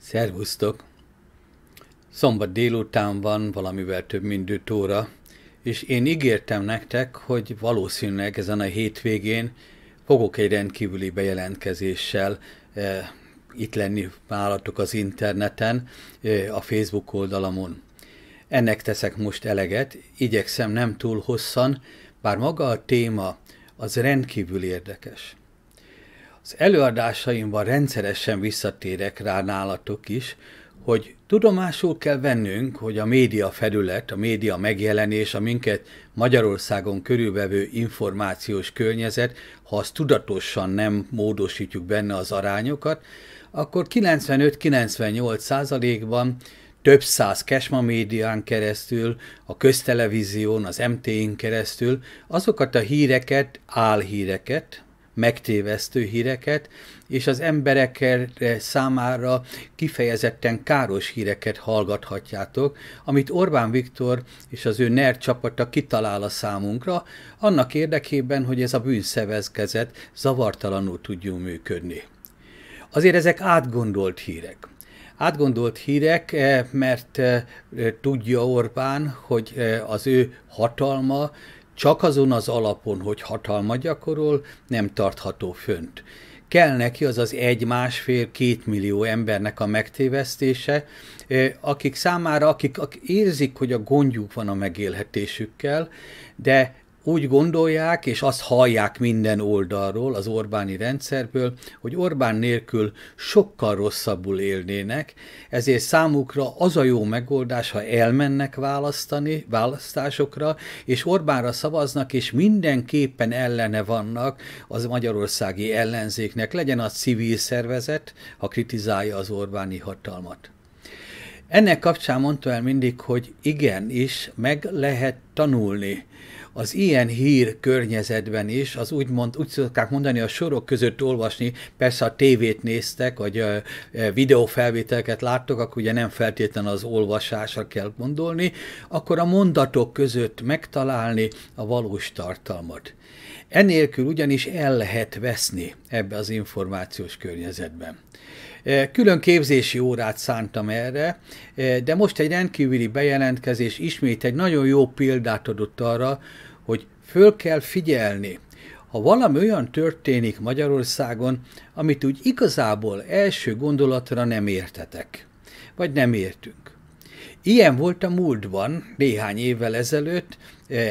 Szervusztok! Szombat délután van valamivel több mint 5 óra, és én ígértem nektek, hogy valószínűleg ezen a hétvégén fogok egy rendkívüli bejelentkezéssel e, itt lenni nálatok az interneten, e, a Facebook oldalamon. Ennek teszek most eleget, igyekszem nem túl hosszan, bár maga a téma az rendkívül érdekes. Az előadásaimban rendszeresen visszatérek rá nálatok is, hogy tudomásul kell vennünk, hogy a média felület, a média megjelenés, a minket Magyarországon körülvevő információs környezet, ha azt tudatosan nem módosítjuk benne az arányokat, akkor 95-98 százalékban több száz kesma médián keresztül, a köztelevízión, az MT-n keresztül azokat a híreket, álhíreket, megtévesztő híreket, és az emberek számára kifejezetten káros híreket hallgathatjátok, amit Orbán Viktor és az ő NER csapata kitalál a számunkra, annak érdekében, hogy ez a bűnszervezkezet zavartalanul tudjon működni. Azért ezek átgondolt hírek átgondolt hírek, eh, mert eh, tudja Orbán, hogy eh, az ő hatalma csak azon az alapon, hogy hatalma gyakorol, nem tartható fönt. Kell neki az az egy, másfél, két millió embernek a megtévesztése, akik számára, akik, akik érzik, hogy a gondjuk van a megélhetésükkel, de úgy gondolják, és azt hallják minden oldalról, az Orbáni rendszerből, hogy Orbán nélkül sokkal rosszabbul élnének, ezért számukra az a jó megoldás, ha elmennek választani választásokra, és Orbánra szavaznak, és mindenképpen ellene vannak az magyarországi ellenzéknek, legyen a civil szervezet, ha kritizálja az Orbáni hatalmat. Ennek kapcsán mondta el mindig, hogy igenis meg lehet tanulni az ilyen hír környezetben is, az úgymond, úgy szokták mondani, a sorok között olvasni, persze a tévét néztek, vagy videófelvételeket láttok, akkor ugye nem feltétlenül az olvasásra kell gondolni, akkor a mondatok között megtalálni a valós tartalmat. Enélkül ugyanis el lehet veszni ebbe az információs környezetben. Eh, külön képzési órát szántam erre, eh, de most egy rendkívüli bejelentkezés ismét egy nagyon jó példát adott arra, hogy föl kell figyelni. Ha valami olyan történik Magyarországon, amit úgy igazából első gondolatra nem értetek, vagy nem értünk. Ilyen volt a múltban, néhány évvel ezelőtt,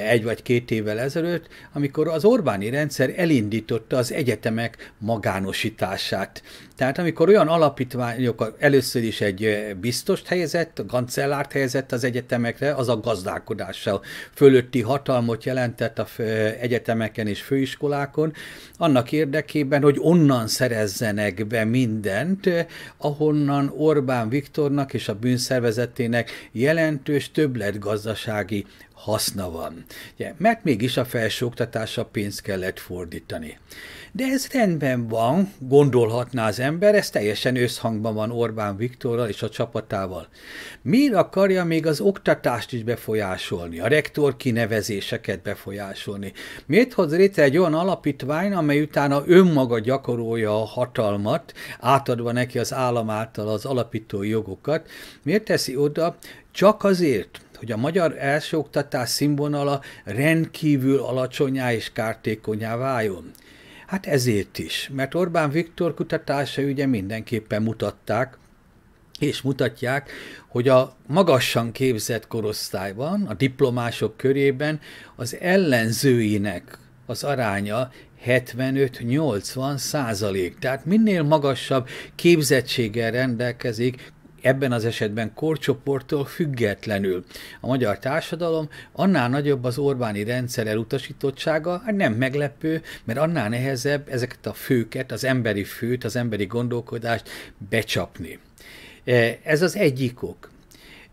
egy vagy két évvel ezelőtt, amikor az Orbáni rendszer elindította az egyetemek magánosítását. Tehát amikor olyan alapítványok először is egy biztost helyezett, kancellárt helyezett az egyetemekre, az a gazdálkodással fölötti hatalmot jelentett a egyetemeken és főiskolákon, annak érdekében, hogy onnan szerezzenek be mindent, ahonnan Orbán Viktornak és a bűnszervezetének jelentős többletgazdasági haszna van. Ugye, mert mégis a felsőoktatásra pénzt kellett fordítani. De ez rendben van, gondolhatná az ember, ez teljesen összhangban van Orbán Viktorral és a csapatával. Miért akarja még az oktatást is befolyásolni, a rektor kinevezéseket befolyásolni? Miért hoz létre egy olyan alapítvány, amely utána önmaga gyakorolja a hatalmat, átadva neki az állam által az alapító jogokat? Miért teszi oda csak azért, hogy a magyar elsőoktatás színvonala rendkívül alacsonyá és kártékonyá váljon. Hát ezért is, mert Orbán Viktor kutatása ugye mindenképpen mutatták, és mutatják, hogy a magasan képzett korosztályban, a diplomások körében az ellenzőinek az aránya 75-80 százalék. Tehát minél magasabb képzettséggel rendelkezik ebben az esetben korcsoporttól függetlenül. A magyar társadalom annál nagyobb az Orbáni rendszer elutasítottsága, hát nem meglepő, mert annál nehezebb ezeket a főket, az emberi főt, az emberi gondolkodást becsapni. E, ez az egyik ok.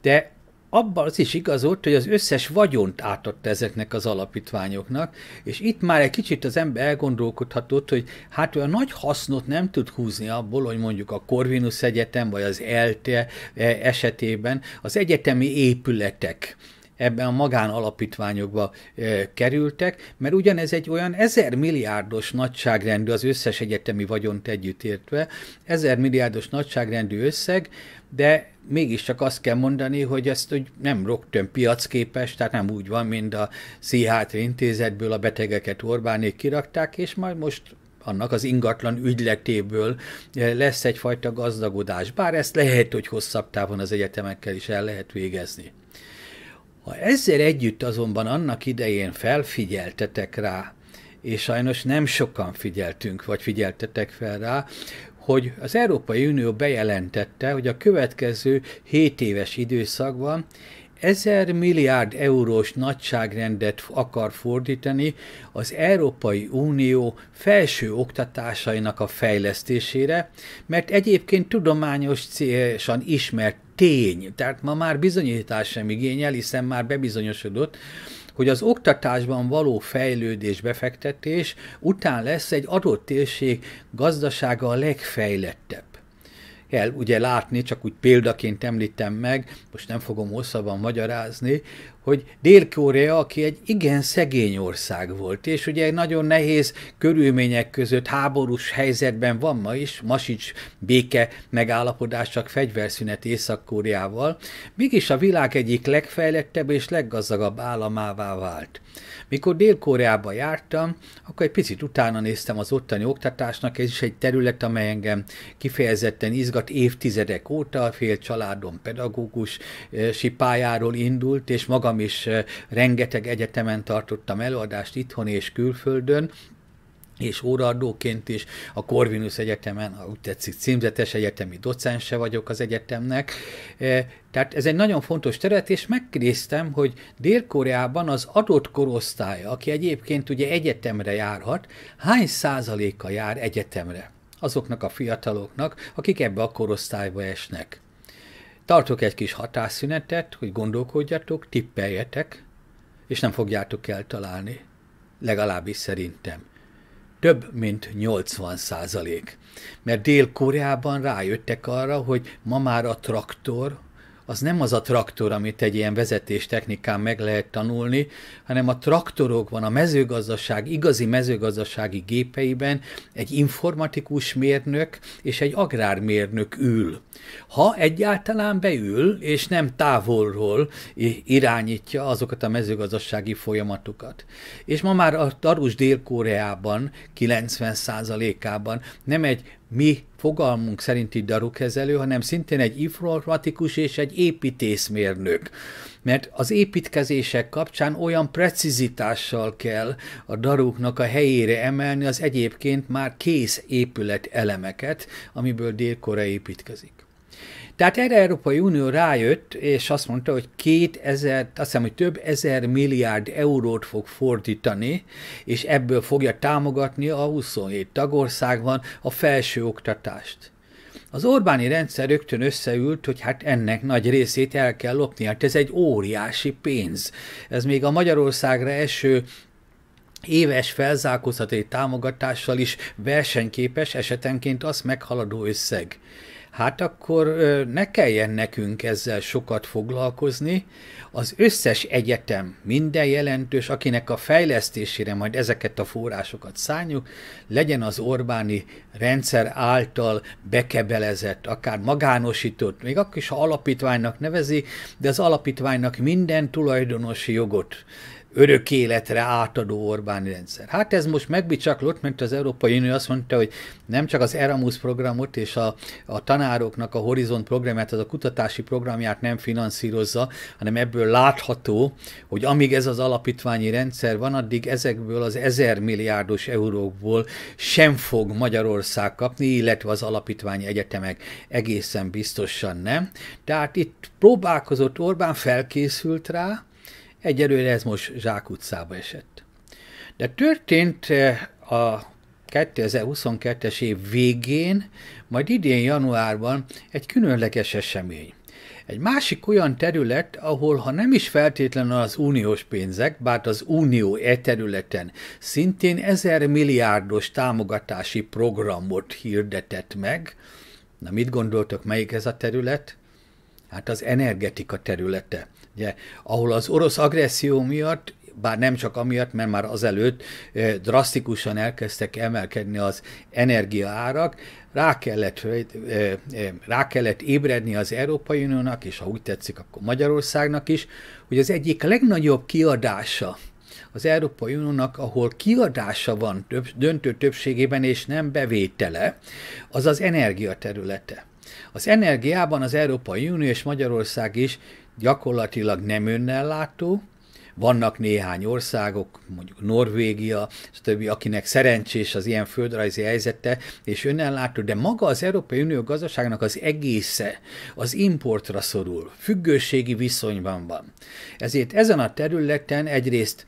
De abban az is igazolt, hogy az összes vagyont átadta ezeknek az alapítványoknak, és itt már egy kicsit az ember elgondolkodhatott, hogy hát olyan nagy hasznot nem tud húzni abból, hogy mondjuk a Corvinus Egyetem vagy az ELTE e, esetében az egyetemi épületek ebben a magánalapítványokba kerültek, mert ugyanez egy olyan ezer milliárdos nagyságrendű az összes egyetemi vagyont együttértve, ezer milliárdos nagyságrendű összeg, de mégiscsak azt kell mondani, hogy ezt hogy nem rögtön piacképes, tehát nem úgy van, mint a Pszichiátri Intézetből a betegeket Orbánék kirakták, és majd most annak az ingatlan ügyletéből lesz egyfajta gazdagodás. Bár ezt lehet, hogy hosszabb távon az egyetemekkel is el lehet végezni. Ha ezzel együtt azonban annak idején felfigyeltetek rá, és sajnos nem sokan figyeltünk, vagy figyeltetek fel rá, hogy az Európai Unió bejelentette, hogy a következő 7 éves időszakban ezer milliárd eurós nagyságrendet akar fordítani az Európai Unió felső oktatásainak a fejlesztésére, mert egyébként tudományos célsan ismert tény, tehát ma már bizonyítás sem igényel, hiszen már bebizonyosodott, hogy az oktatásban való fejlődés, befektetés után lesz egy adott térség gazdasága a legfejlettebb el ugye látni, csak úgy példaként említem meg, most nem fogom hosszabban magyarázni, hogy Dél-Korea, aki egy igen szegény ország volt, és ugye nagyon nehéz körülmények között háborús helyzetben van ma is, ma sincs béke megállapodás, csak fegyverszünet Észak-Koreával, mégis a világ egyik legfejlettebb és leggazdagabb államává vált. Mikor Dél-Koreába jártam, akkor egy picit utána néztem az ottani oktatásnak, ez is egy terület, amely engem kifejezetten izgat évtizedek óta, a fél családom pedagógus pályáról indult, és maga magam is eh, rengeteg egyetemen tartottam előadást itthon és külföldön, és óraadóként is a Corvinus Egyetemen, úgy tetszik, címzetes egyetemi docense vagyok az egyetemnek. Eh, tehát ez egy nagyon fontos terület, és megkérdeztem, hogy Dél-Koreában az adott korosztály, aki egyébként ugye egyetemre járhat, hány százaléka jár egyetemre? azoknak a fiataloknak, akik ebbe a korosztályba esnek. Tartok egy kis hatásszünetet, hogy gondolkodjatok, tippeljetek, és nem fogjátok eltalálni. Legalábbis szerintem. Több, mint 80 százalék. Mert Dél-Koreában rájöttek arra, hogy ma már a traktor, az nem az a traktor, amit egy ilyen vezetéstechnikán meg lehet tanulni, hanem a traktorokban, a mezőgazdaság, igazi mezőgazdasági gépeiben egy informatikus mérnök és egy agrármérnök ül. Ha egyáltalán beül, és nem távolról irányítja azokat a mezőgazdasági folyamatokat. És ma már a Tarus Dél-Koreában 90%-ában nem egy mi fogalmunk szerinti darukezelő, hanem szintén egy informatikus és egy építészmérnök. Mert az építkezések kapcsán olyan precizitással kell a daruknak a helyére emelni az egyébként már kész épület elemeket, amiből dél építkezik. Tehát erre Európai Unió rájött, és azt mondta, hogy 2000, azt hiszem, hogy több ezer milliárd eurót fog fordítani, és ebből fogja támogatni a 27 tagországban a felsőoktatást. Az Orbáni rendszer rögtön összeült, hogy hát ennek nagy részét el kell lopni, hát ez egy óriási pénz. Ez még a Magyarországra eső éves felzárkóztatói támogatással is versenyképes esetenként azt meghaladó összeg. Hát akkor ne kelljen nekünk ezzel sokat foglalkozni. Az összes egyetem, minden jelentős, akinek a fejlesztésére majd ezeket a forrásokat szálljuk, legyen az Orbáni rendszer által bekebelezett, akár magánosított, még akkor is, ha alapítványnak nevezi, de az alapítványnak minden tulajdonosi jogot örök életre átadó Orbán rendszer. Hát ez most megbicsaklott, mert az Európai Unió azt mondta, hogy nem csak az Erasmus programot és a, a tanároknak a horizon programját, az a kutatási programját nem finanszírozza, hanem ebből látható, hogy amíg ez az alapítványi rendszer van, addig ezekből az ezer milliárdos eurókból sem fog Magyarország kapni, illetve az alapítványi egyetemek egészen biztosan nem. Tehát itt próbálkozott Orbán, felkészült rá, Egyelőre ez most utcába esett. De történt eh, a 2022-es év végén, majd idén januárban egy különleges esemény. Egy másik olyan terület, ahol ha nem is feltétlenül az uniós pénzek, bár az unió e területen szintén ezer milliárdos támogatási programot hirdetett meg. Na mit gondoltok, melyik ez a terület? Hát az energetika területe. Ugye, ahol az orosz agresszió miatt bár nem csak amiatt, mert már azelőtt drasztikusan elkezdtek emelkedni az energiaárak, rá kellett, rá kellett ébredni az Európai Uniónak, és ha úgy tetszik, akkor Magyarországnak is, hogy az egyik legnagyobb kiadása az Európai Uniónak, ahol kiadása van több, döntő többségében, és nem bevétele, az az energia területe. Az energiában az Európai Unió és Magyarország is gyakorlatilag nem önellátó, vannak néhány országok, mondjuk Norvégia, stb., akinek szerencsés az ilyen földrajzi helyzete, és önellátó, de maga az Európai Unió gazdaságnak az egésze az importra szorul, függőségi viszonyban van. Ezért ezen a területen egyrészt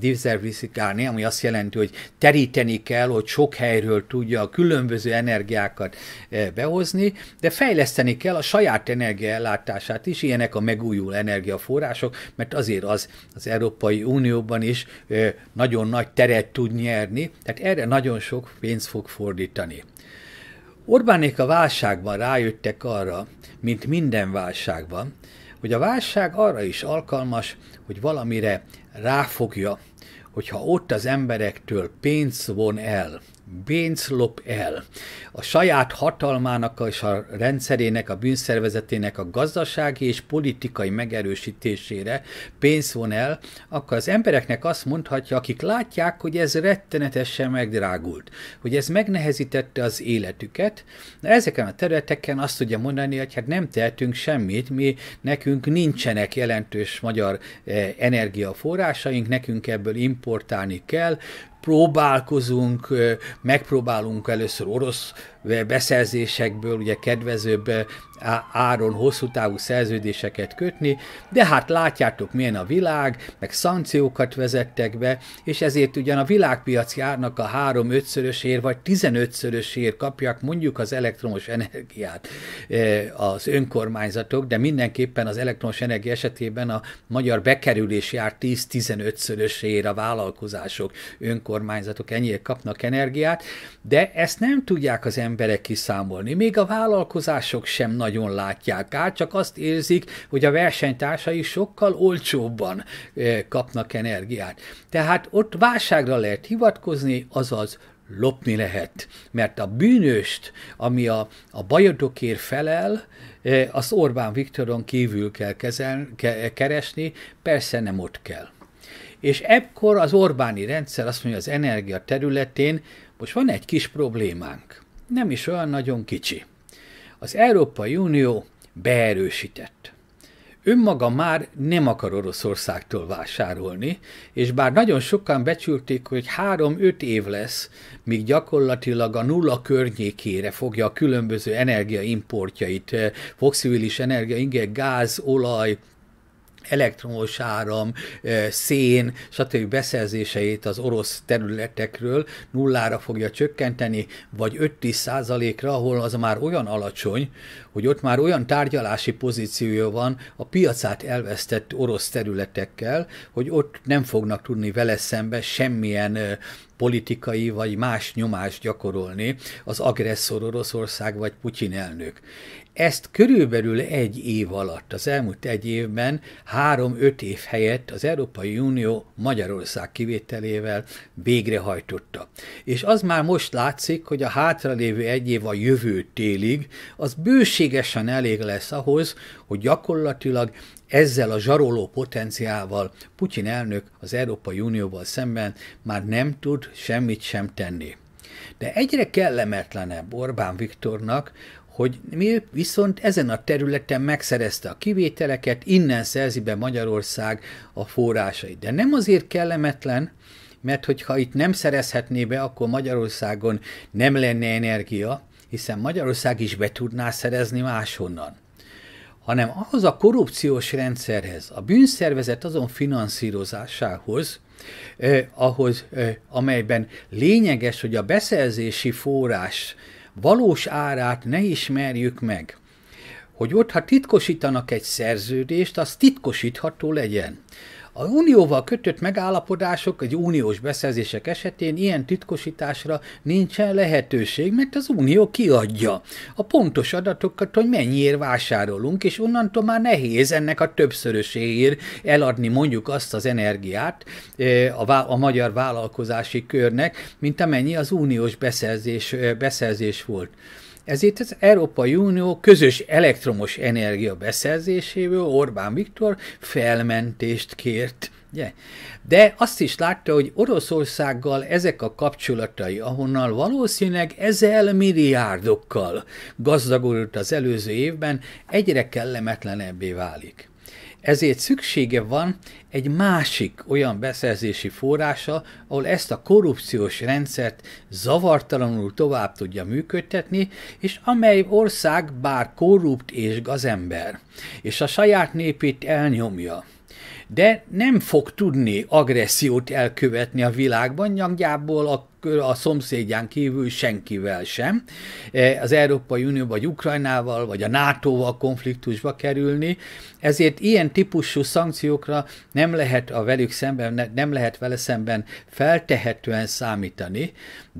diversifikálni, ami azt jelenti, hogy teríteni kell, hogy sok helyről tudja a különböző energiákat eh, behozni, de fejleszteni kell a saját energiaellátását is, ilyenek a megújuló energiaforrások, mert azért az az Európai Unióban is eh, nagyon nagy teret tud nyerni, tehát erre nagyon sok pénzt fog fordítani. Orbánék a válságban rájöttek arra, mint minden válságban, hogy a válság arra is alkalmas, hogy valamire ráfogja, hogyha ott az emberektől pénz von el, Bénz lop el. A saját hatalmának és a rendszerének, a bűnszervezetének a gazdasági és politikai megerősítésére pénz von el, akkor az embereknek azt mondhatja, akik látják, hogy ez rettenetesen megdrágult, hogy ez megnehezítette az életüket. Na, ezeken a területeken azt tudja mondani, hogy hát nem tehetünk semmit, mi nekünk nincsenek jelentős magyar eh, energiaforrásaink, nekünk ebből importálni kell, próbálkozunk, megpróbálunk először orosz beszerzésekből, ugye kedvezőbb áron hosszú távú szerződéseket kötni, de hát látjátok milyen a világ, meg szankciókat vezettek be, és ezért ugyan a világpiaci árnak a 3 5 ér vagy 15 ér kapják mondjuk az elektromos energiát az önkormányzatok, de mindenképpen az elektromos energia esetében a magyar bekerülés jár 10 15 ér a vállalkozások önkormányzatok kormányzatok ennyire kapnak energiát, de ezt nem tudják az emberek kiszámolni. Még a vállalkozások sem nagyon látják át, csak azt érzik, hogy a versenytársai sokkal olcsóbban eh, kapnak energiát. Tehát ott válságra lehet hivatkozni, azaz lopni lehet. Mert a bűnöst, ami a, a bajodokért felel, eh, az Orbán Viktoron kívül kell kezel, ke, keresni, persze nem ott kell. És ekkor az Orbáni rendszer azt mondja, az energia területén most van egy kis problémánk, nem is olyan nagyon kicsi. Az Európai Unió beerősített. Önmaga már nem akar Oroszországtól vásárolni, és bár nagyon sokan becsülték, hogy 3-5 év lesz, míg gyakorlatilag a nulla környékére fogja a különböző energiaimportjait, eh, fogszivilis energia, inge, gáz, olaj, elektromos áram, szén, stb. beszerzéseit az orosz területekről nullára fogja csökkenteni, vagy 5-10 százalékra, ahol az már olyan alacsony, hogy ott már olyan tárgyalási pozíciója van a piacát elvesztett orosz területekkel, hogy ott nem fognak tudni vele szembe semmilyen politikai vagy más nyomást gyakorolni az agresszor Oroszország vagy Putyin elnök. Ezt körülbelül egy év alatt, az elmúlt egy évben három-öt év helyett az Európai Unió Magyarország kivételével végrehajtotta. És az már most látszik, hogy a hátralévő egy év a jövő télig, az bőségesen elég lesz ahhoz, hogy gyakorlatilag ezzel a zsaroló potenciával Putyin elnök az Európai Unióval szemben már nem tud semmit sem tenni. De egyre kellemetlenebb Orbán Viktornak, hogy mi viszont ezen a területen megszerezte a kivételeket, innen szerzi be Magyarország a forrásait. De nem azért kellemetlen, mert hogyha itt nem szerezhetné be, akkor Magyarországon nem lenne energia, hiszen Magyarország is be tudná szerezni máshonnan hanem ahhoz a korrupciós rendszerhez, a bűnszervezet azon finanszírozásához, eh, ahhoz, eh, amelyben lényeges, hogy a beszerzési forrás valós árát ne ismerjük meg. Hogy ott, ha titkosítanak egy szerződést, az titkosítható legyen. A unióval kötött megállapodások egy uniós beszerzések esetén ilyen titkosításra nincsen lehetőség, mert az unió kiadja a pontos adatokat, hogy mennyiért vásárolunk, és onnantól már nehéz ennek a többszöröséért eladni mondjuk azt az energiát e, a, a magyar vállalkozási körnek, mint amennyi az uniós beszerzés, e, beszerzés volt. Ezért az Európai Unió közös elektromos energia beszerzéséből Orbán Viktor felmentést kért. Ugye? De azt is látta, hogy Oroszországgal ezek a kapcsolatai, ahonnal valószínűleg ezer milliárdokkal gazdagodott az előző évben, egyre kellemetlenebbé válik. Ezért szüksége van egy másik olyan beszerzési forrása, ahol ezt a korrupciós rendszert zavartalanul tovább tudja működtetni, és amely ország bár korrupt és gazember, és a saját népét elnyomja – de nem fog tudni agressziót elkövetni a világban, nyangjából a a szomszédján kívül senkivel sem. E, az Európai Unió vagy Ukrajnával, vagy a NATO-val konfliktusba kerülni, ezért ilyen típusú szankciókra nem lehet a velük szemben, nem lehet vele szemben feltehetően számítani,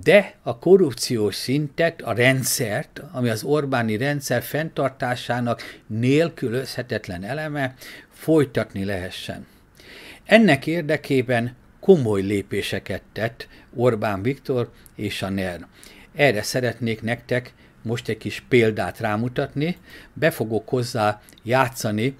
de a korrupciós szintet, a rendszert, ami az Orbáni rendszer fenntartásának nélkülözhetetlen eleme, folytatni lehessen. Ennek érdekében komoly lépéseket tett Orbán Viktor és a NER. Erre szeretnék nektek most egy kis példát rámutatni, be fogok hozzá játszani,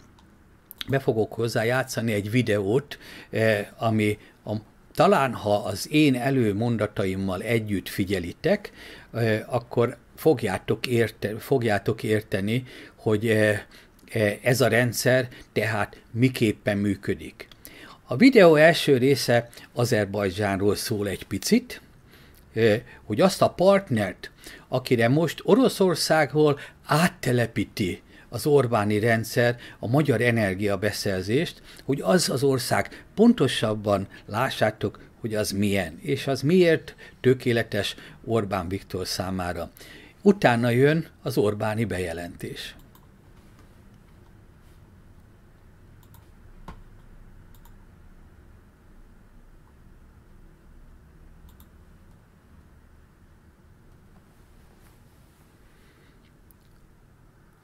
be fogok hozzá játszani egy videót, eh, ami a, talán ha az én előmondataimmal együtt figyelitek, eh, akkor fogjátok, érte, fogjátok érteni, hogy eh, E, ez a rendszer tehát miképpen működik. A videó első része Azerbajdzsánról szól egy picit, e, hogy azt a partnert, akire most Oroszországról áttelepíti az Orbáni rendszer a magyar energiabeszerzést, hogy az az ország pontosabban lássátok, hogy az milyen, és az miért tökéletes Orbán Viktor számára. Utána jön az Orbáni bejelentés.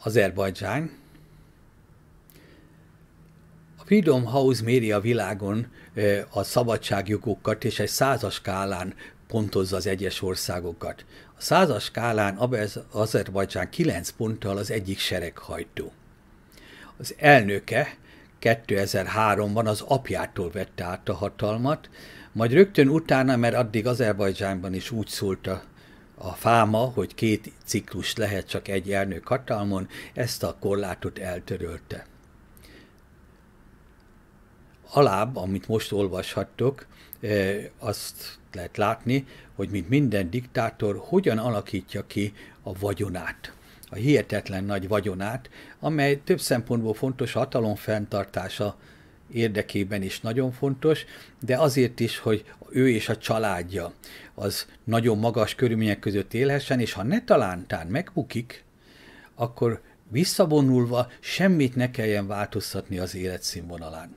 Azerbajdzsán. A Freedom House méri a világon a szabadságjogokat, és egy százas skálán pontozza az egyes országokat. A százas skálán Azerbajdzsán 9 ponttal az egyik sereghajtó. Az elnöke 2003-ban az apjától vette át a hatalmat, majd rögtön utána, mert addig Azerbajdzsánban is úgy szólt a a fáma, hogy két ciklus lehet csak egy elnök hatalmon, ezt a korlátot eltörölte. Alább, amit most olvashattok, e, azt lehet látni, hogy mint minden diktátor hogyan alakítja ki a vagyonát a hihetetlen nagy vagyonát, amely több szempontból fontos a hatalom fenntartása érdekében is nagyon fontos, de azért is, hogy ő és a családja, az nagyon magas körülmények között élhessen, és ha ne talántán megbukik, akkor visszavonulva semmit ne kelljen változtatni az életszínvonalán.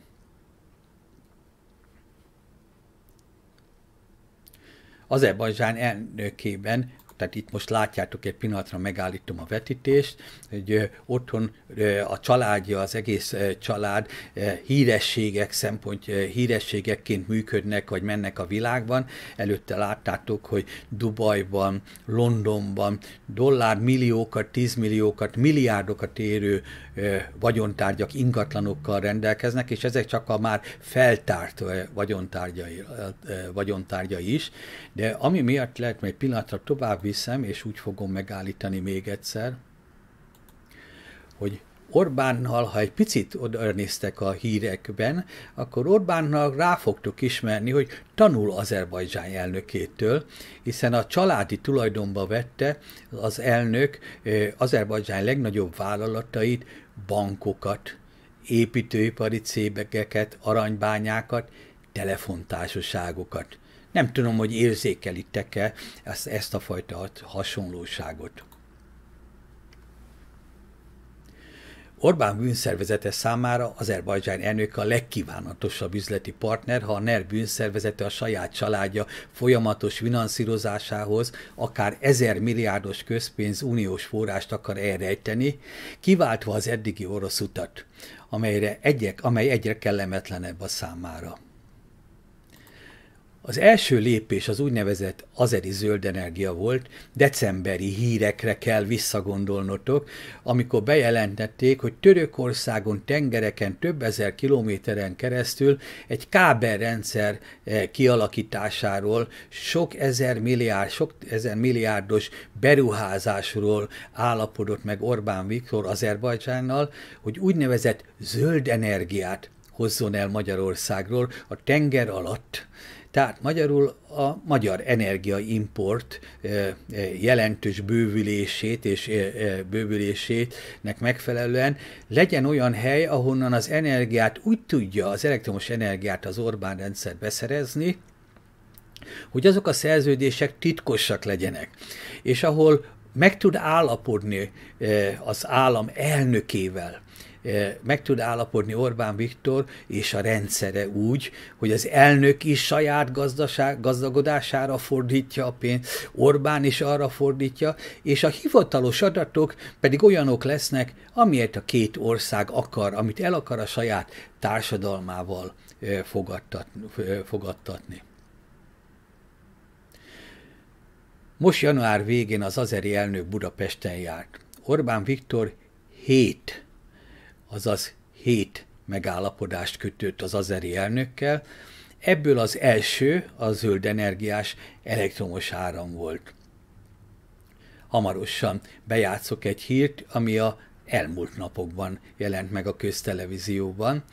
Azerbajdzsán elnökében tehát itt most látjátok egy pillanatra megállítom a vetítést, hogy otthon a családja, az egész család hírességek szempont, hírességekként működnek, vagy mennek a világban. Előtte láttátok, hogy Dubajban, Londonban dollármilliókat, tízmilliókat, milliárdokat érő vagyontárgyak, ingatlanokkal rendelkeznek, és ezek csak a már feltárt vagyontárgyai, vagyontárgyai is. De ami miatt lehet mert pillanatra tovább viszem, és úgy fogom megállítani még egyszer, hogy Orbánnal, ha egy picit odanéztek a hírekben, akkor Orbánnal rá fogtok ismerni, hogy tanul Azerbajdzsán elnökétől, hiszen a családi tulajdonba vette az elnök eh, Azerbajdzsán legnagyobb vállalatait, bankokat, építőipari cégeket, aranybányákat, telefontársaságokat. Nem tudom, hogy érzékelitek-e ezt, ezt a fajta hasonlóságot. Orbán bűnszervezete számára Azerbajdzsán elnök a legkívánatosabb üzleti partner, ha a NER bűnszervezete a saját családja folyamatos finanszírozásához akár ezer milliárdos közpénz uniós forrást akar elrejteni, kiváltva az eddigi orosz utat, amelyre egyek, amely egyre kellemetlenebb a számára. Az első lépés az úgynevezett azeri zöld energia volt, decemberi hírekre kell visszagondolnotok, amikor bejelentették, hogy Törökországon tengereken több ezer kilométeren keresztül egy kábelrendszer eh, kialakításáról, sok ezer milliárd, sok ezer milliárdos beruházásról állapodott meg Orbán Viktor Azerbajdzsánnal, hogy úgynevezett zöld energiát hozzon el Magyarországról a tenger alatt tehát magyarul a magyar energiaimport jelentős bővülését és bővülésének megfelelően legyen olyan hely, ahonnan az energiát úgy tudja, az elektromos energiát az Orbán rendszer beszerezni, hogy azok a szerződések titkosak legyenek, és ahol meg tud állapodni az állam elnökével, Eh, meg tud állapodni Orbán Viktor és a rendszere úgy, hogy az elnök is saját gazdaság, gazdagodására fordítja a pénzt, Orbán is arra fordítja, és a hivatalos adatok pedig olyanok lesznek, amiért a két ország akar, amit el akar a saját társadalmával eh, eh, fogadtatni. Most január végén az azeri elnök Budapesten járt. Orbán Viktor 7 azaz hét megállapodást kötött az azeri elnökkel. Ebből az első a zöld energiás elektromos áram volt. Hamarosan bejátszok egy hírt, ami a elmúlt napokban jelent meg a köztelevízióban,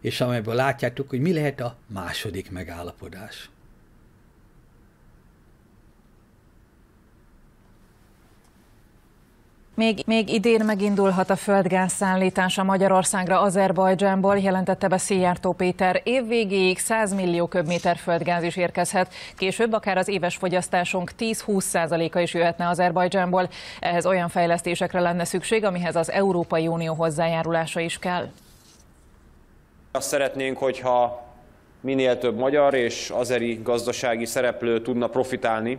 és amelyből látjátok, hogy mi lehet a második megállapodás. Még, még idén megindulhat a földgáz a Magyarországra Azerbajdzsánból, jelentette be Szijjártó Péter. végéig 100 millió köbméter földgáz is érkezhet, később akár az éves fogyasztásunk 10-20%-a is jöhetne Azerbajdzsánból. Ehhez olyan fejlesztésekre lenne szükség, amihez az Európai Unió hozzájárulása is kell. Azt szeretnénk, hogyha minél több magyar és azeri gazdasági szereplő tudna profitálni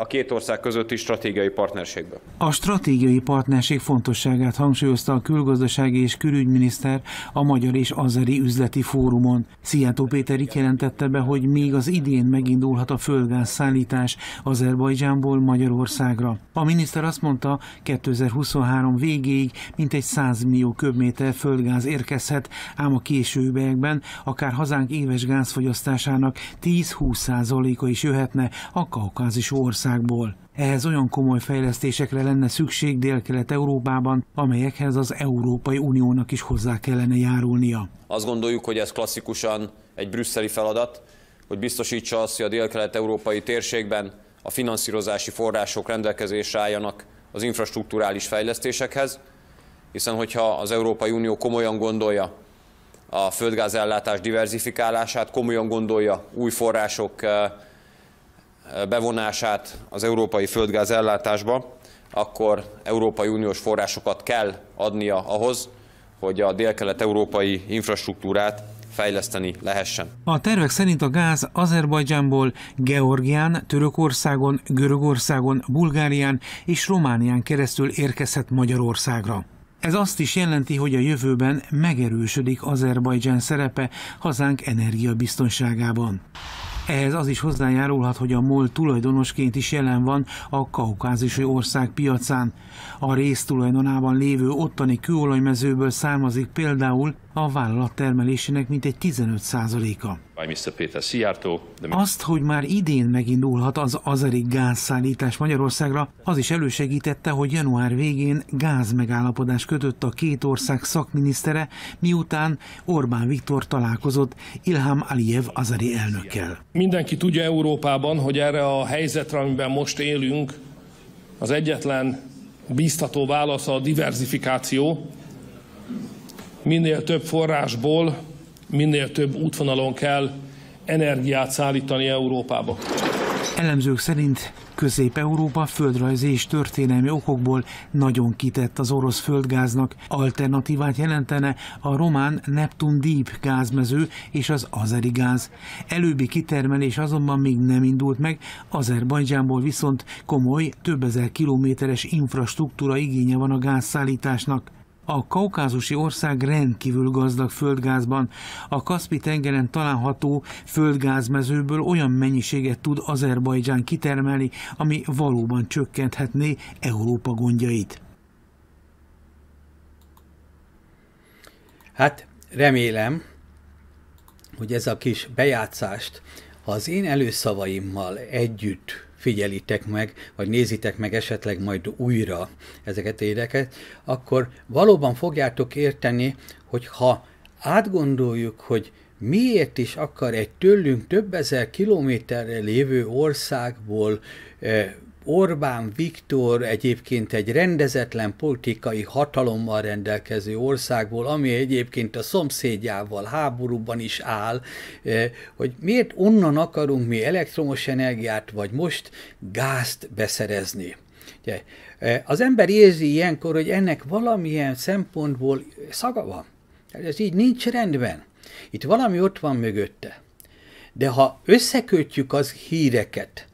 a két ország közötti stratégiai partnerségbe. A stratégiai partnerség fontosságát hangsúlyozta a külgazdasági és külügyminiszter a Magyar és Azeri Üzleti Fórumon. Szijjátó Péter itt jelentette be, hogy még az idén megindulhat a földgáz szállítás Azerbajdzsánból Magyarországra. A miniszter azt mondta, 2023 végéig mintegy 100 millió köbméter földgáz érkezhet, ám a későbbiekben akár hazánk éves gázfogyasztásának 10-20 százaléka is jöhetne a kaukázis ország országból. Ehhez olyan komoly fejlesztésekre lenne szükség Dél-Kelet-Európában, amelyekhez az Európai Uniónak is hozzá kellene járulnia. Azt gondoljuk, hogy ez klasszikusan egy brüsszeli feladat, hogy biztosítsa azt, hogy a dél-kelet-európai térségben a finanszírozási források rendelkezésre álljanak az infrastruktúrális fejlesztésekhez, hiszen hogyha az Európai Unió komolyan gondolja a földgázellátás diverzifikálását, komolyan gondolja új források eh, bevonását az európai földgáz ellátásba, akkor Európai Uniós forrásokat kell adnia ahhoz, hogy a délkelet-európai infrastruktúrát fejleszteni lehessen. A tervek szerint a gáz Azerbajdzsánból, Georgián, Törökországon, Görögországon, Bulgárián és Románián keresztül érkezhet Magyarországra. Ez azt is jelenti, hogy a jövőben megerősödik Azerbajdzsán szerepe hazánk energiabiztonságában. Ehhez az is hozzájárulhat, hogy a MOL tulajdonosként is jelen van a kaukázusi ország piacán. A rész tulajdonában lévő ottani kőolajmezőből származik például a vállalat termelésének mintegy 15 százaléka. Mr. Azt, hogy már idén megindulhat az azeri gázszállítás Magyarországra, az is elősegítette, hogy január végén gázmegállapodás kötött a két ország szakminisztere, miután Orbán Viktor találkozott Ilham Aliyev azeri elnökkel. Mindenki tudja Európában, hogy erre a helyzetre, amiben most élünk, az egyetlen bíztató válasz a diversifikáció, minél több forrásból, minél több útvonalon kell energiát szállítani Európába. Elemzők szerint Közép-Európa földrajzi és történelmi okokból nagyon kitett az orosz földgáznak. Alternatívát jelentene a román Neptun Deep gázmező és az azeri gáz. Előbbi kitermelés azonban még nem indult meg, Azerbajdzsánból viszont komoly, több ezer kilométeres infrastruktúra igénye van a gázszállításnak. A kaukázusi ország rendkívül gazdag földgázban. A Kaspi-tengeren található földgázmezőből olyan mennyiséget tud Azerbajdzsán kitermelni, ami valóban csökkenthetné Európa gondjait. Hát remélem, hogy ez a kis bejátszást az én előszavaimmal együtt figyelitek meg, vagy nézitek meg esetleg majd újra ezeket éreket, akkor valóban fogjátok érteni, hogy ha átgondoljuk, hogy miért is akar egy tőlünk több ezer kilométerre lévő országból eh, Orbán Viktor egyébként egy rendezetlen politikai hatalommal rendelkező országból, ami egyébként a szomszédjával háborúban is áll, e, hogy miért onnan akarunk mi elektromos energiát, vagy most gázt beszerezni. Ugye, e, az ember érzi ilyenkor, hogy ennek valamilyen szempontból szaga van. Ez így nincs rendben. Itt valami ott van mögötte. De ha összekötjük az híreket,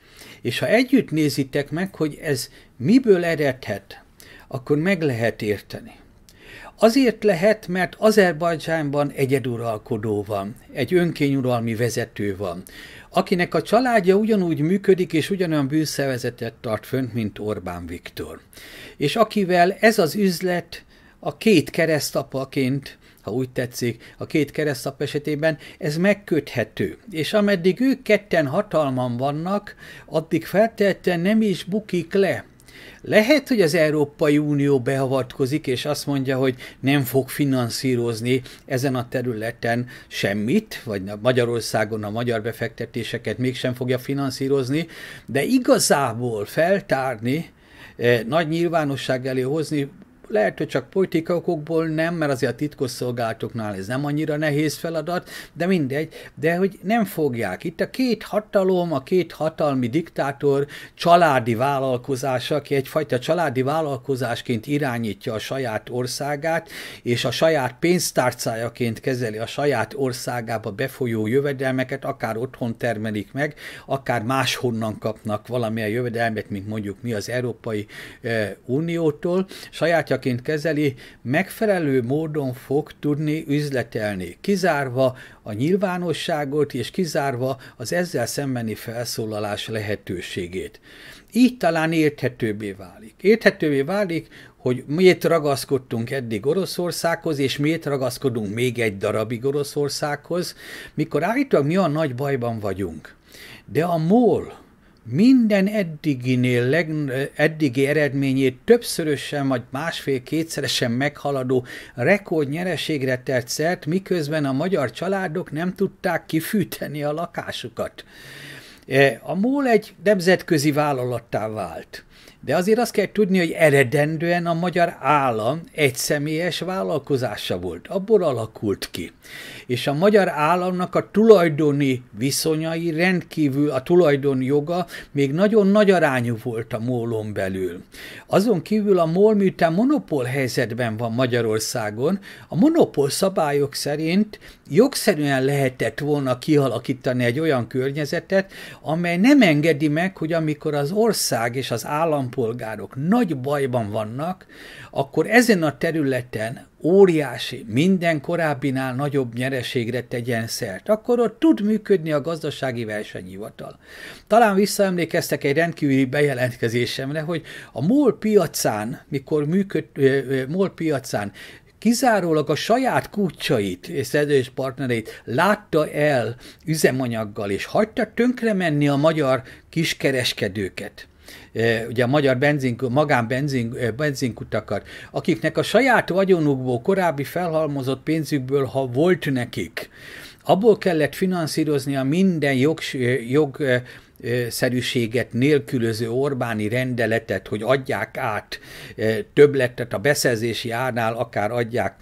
és ha együtt nézitek meg, hogy ez miből eredhet, akkor meg lehet érteni. Azért lehet, mert Azerbajdzsánban egyeduralkodó van, egy önkényuralmi vezető van, akinek a családja ugyanúgy működik és ugyanolyan bűnszervezetet tart fönt, mint Orbán Viktor. És akivel ez az üzlet a két keresztapaként ha úgy tetszik, a két keresztap esetében, ez megköthető. És ameddig ők ketten hatalman vannak, addig feltétlenül nem is bukik le. Lehet, hogy az Európai Unió beavatkozik, és azt mondja, hogy nem fog finanszírozni ezen a területen semmit, vagy Magyarországon a magyar befektetéseket mégsem fogja finanszírozni, de igazából feltárni, eh, nagy nyilvánosság elé hozni lehet, hogy csak politika okokból nem, mert azért a titkosszolgálatoknál ez nem annyira nehéz feladat, de mindegy, de hogy nem fogják. Itt a két hatalom, a két hatalmi diktátor családi vállalkozása, aki egyfajta családi vállalkozásként irányítja a saját országát, és a saját pénztárcájaként kezeli a saját országába befolyó jövedelmeket, akár otthon termelik meg, akár máshonnan kapnak valamilyen jövedelmet, mint mondjuk mi az Európai eh, Uniótól, saját kártyaként kezeli, megfelelő módon fog tudni üzletelni, kizárva a nyilvánosságot és kizárva az ezzel szembeni felszólalás lehetőségét. Így talán érthetőbbé válik. Érthetőbbé válik, hogy miért ragaszkodtunk eddig Oroszországhoz, és miért ragaszkodunk még egy darabig Oroszországhoz, mikor állítólag mi a nagy bajban vagyunk. De a MOL, minden eddiginél leg, eddigi eredményét többszörösen vagy másfél-kétszeresen meghaladó rekord nyereségre tett szert, miközben a magyar családok nem tudták kifűteni a lakásukat. E, a MOL egy nemzetközi vállalattá vált. De azért azt kell tudni, hogy eredendően a magyar állam személyes vállalkozása volt. Abból alakult ki. És a magyar államnak a tulajdoni viszonyai rendkívül, a tulajdon joga még nagyon nagy arányú volt a mólon belül. Azon kívül a mól, miután monopól helyzetben van Magyarországon, a monopól szabályok szerint jogszerűen lehetett volna kialakítani egy olyan környezetet, amely nem engedi meg, hogy amikor az ország és az állam állampolgárok nagy bajban vannak, akkor ezen a területen óriási, minden korábbinál nagyobb nyereségre tegyen szert, akkor ott tud működni a gazdasági versenyhivatal. Talán visszaemlékeztek egy rendkívüli bejelentkezésemre, hogy a MOL piacán, mikor működ, MOL piacán kizárólag a saját kulcsait és szerződés partnereit látta el üzemanyaggal, és hagyta menni a magyar kiskereskedőket. E, ugye a magyar benzink, magán benzink, e, benzinkutakat, akiknek a saját vagyonukból, korábbi felhalmozott pénzükből, ha volt nekik, abból kellett a minden e, jog, jog szerűséget nélkülöző Orbáni rendeletet, hogy adják át többletet a beszerzési árnál, akár adják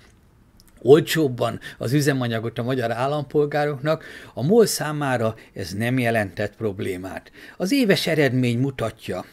olcsóbban az üzemanyagot a magyar állampolgároknak, a MOL számára ez nem jelentett problémát. Az éves eredmény mutatja,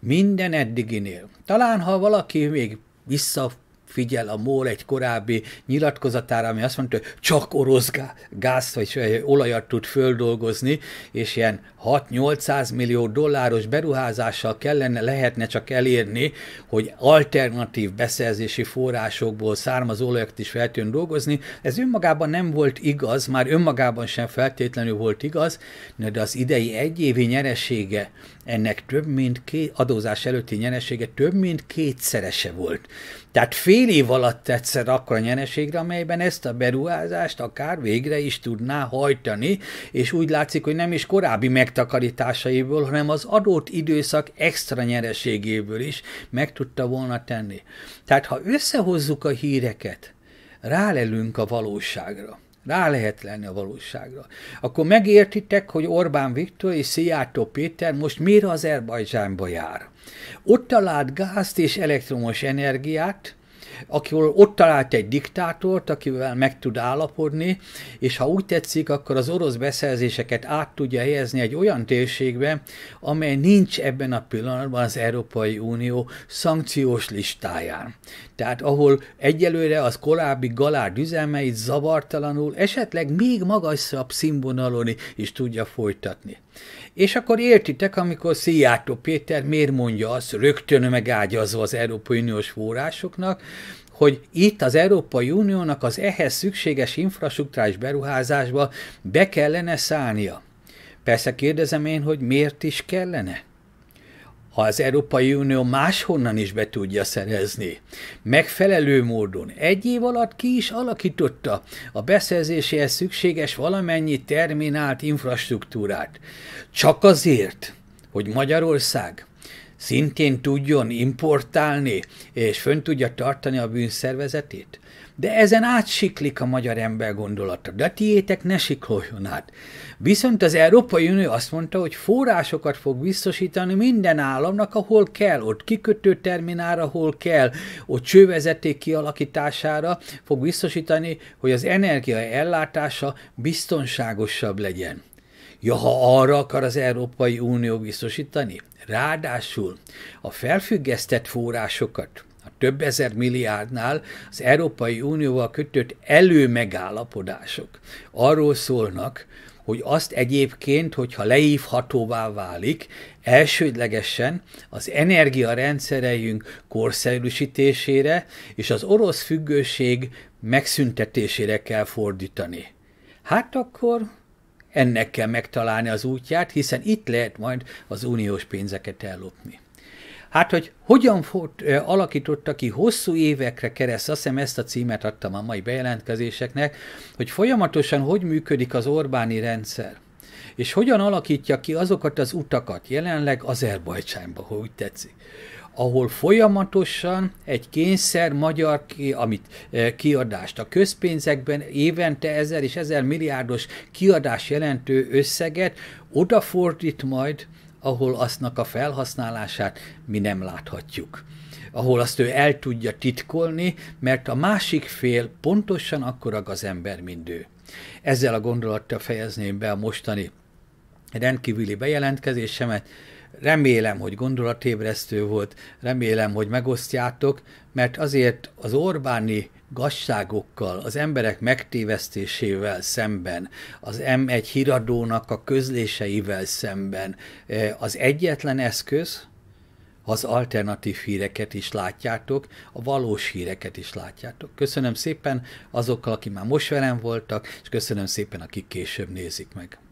minden eddiginél. Talán, ha valaki még vissza figyel a MOL egy korábbi nyilatkozatára, ami azt mondta, hogy csak orosz gáz vagy olajat tud földolgozni, és ilyen 6-800 millió dolláros beruházással kellene, lehetne csak elérni, hogy alternatív beszerzési forrásokból származó olajat is fel dolgozni. Ez önmagában nem volt igaz, már önmagában sem feltétlenül volt igaz, de az idei egyévi nyeresége ennek több mint két, adózás előtti nyeresége több mint kétszerese volt. Tehát fél év alatt tetszett akkor a nyereségre, amelyben ezt a beruházást akár végre is tudná hajtani, és úgy látszik, hogy nem is korábbi megtakarításaiból, hanem az adott időszak extra nyereségéből is meg tudta volna tenni. Tehát ha összehozzuk a híreket, rálelünk a valóságra rá lehet lenni a valóságra. Akkor megértitek, hogy Orbán Viktor és Szijjártó Péter most miért Azerbajdzsánba jár. Ott talált gázt és elektromos energiát, aki ott talált egy diktátort, akivel meg tud állapodni, és ha úgy tetszik, akkor az orosz beszerzéseket át tudja helyezni egy olyan térségbe, amely nincs ebben a pillanatban az Európai Unió szankciós listáján. Tehát ahol egyelőre az korábbi galárd üzemeit zavartalanul, esetleg még magasabb színvonalon is tudja folytatni. És akkor értitek, amikor Szijjártó Péter miért mondja azt, rögtön megágyazva az Európai Uniós forrásoknak, hogy itt az Európai Uniónak az ehhez szükséges infrastruktúrális beruházásba be kellene szállnia. Persze kérdezem én, hogy miért is kellene? ha az Európai Unió máshonnan is be tudja szerezni. Megfelelő módon egy év alatt ki is alakította a beszerzéséhez szükséges valamennyi terminált infrastruktúrát. Csak azért, hogy Magyarország szintén tudjon importálni és fönn tudja tartani a bűnszervezetét? de ezen átsiklik a magyar ember gondolata, de tiétek ne sikloljon át. Viszont az Európai Unió azt mondta, hogy forrásokat fog biztosítani minden államnak, ahol kell, ott terminára, ahol kell, ott csővezeték kialakítására fog biztosítani, hogy az energia ellátása biztonságosabb legyen. Ja, ha arra akar az Európai Unió biztosítani? Ráadásul a felfüggesztett forrásokat több ezer milliárdnál az Európai Unióval kötött előmegállapodások arról szólnak, hogy azt egyébként, hogyha leívhatóvá válik, elsődlegesen az energiarendszereink korszerűsítésére és az orosz függőség megszüntetésére kell fordítani. Hát akkor ennek kell megtalálni az útját, hiszen itt lehet majd az uniós pénzeket ellopni. Hát, hogy hogyan fot, alakította ki hosszú évekre kereszt, azt hiszem ezt a címet adtam a mai bejelentkezéseknek, hogy folyamatosan hogy működik az Orbáni rendszer és hogyan alakítja ki azokat az utakat, jelenleg Azerbajcsánba, ha úgy tetszik ahol folyamatosan egy kényszer magyar ki, amit, e, kiadást a közpénzekben évente ezer és ezer milliárdos kiadás jelentő összeget odafordít majd ahol aztnak a felhasználását mi nem láthatjuk ahol azt ő el tudja titkolni, mert a másik fél pontosan akkora ember, mint ő. Ezzel a gondolattal fejezném be a mostani rendkívüli bejelentkezésemet. Remélem, hogy gondolatébresztő volt, remélem, hogy megosztjátok, mert azért az Orbáni gazságokkal, az emberek megtévesztésével szemben, az M1 híradónak a közléseivel szemben e, az egyetlen eszköz, az alternatív híreket is látjátok, a valós híreket is látjátok. Köszönöm szépen azokkal, akik már most velem voltak, és köszönöm szépen, akik később nézik meg.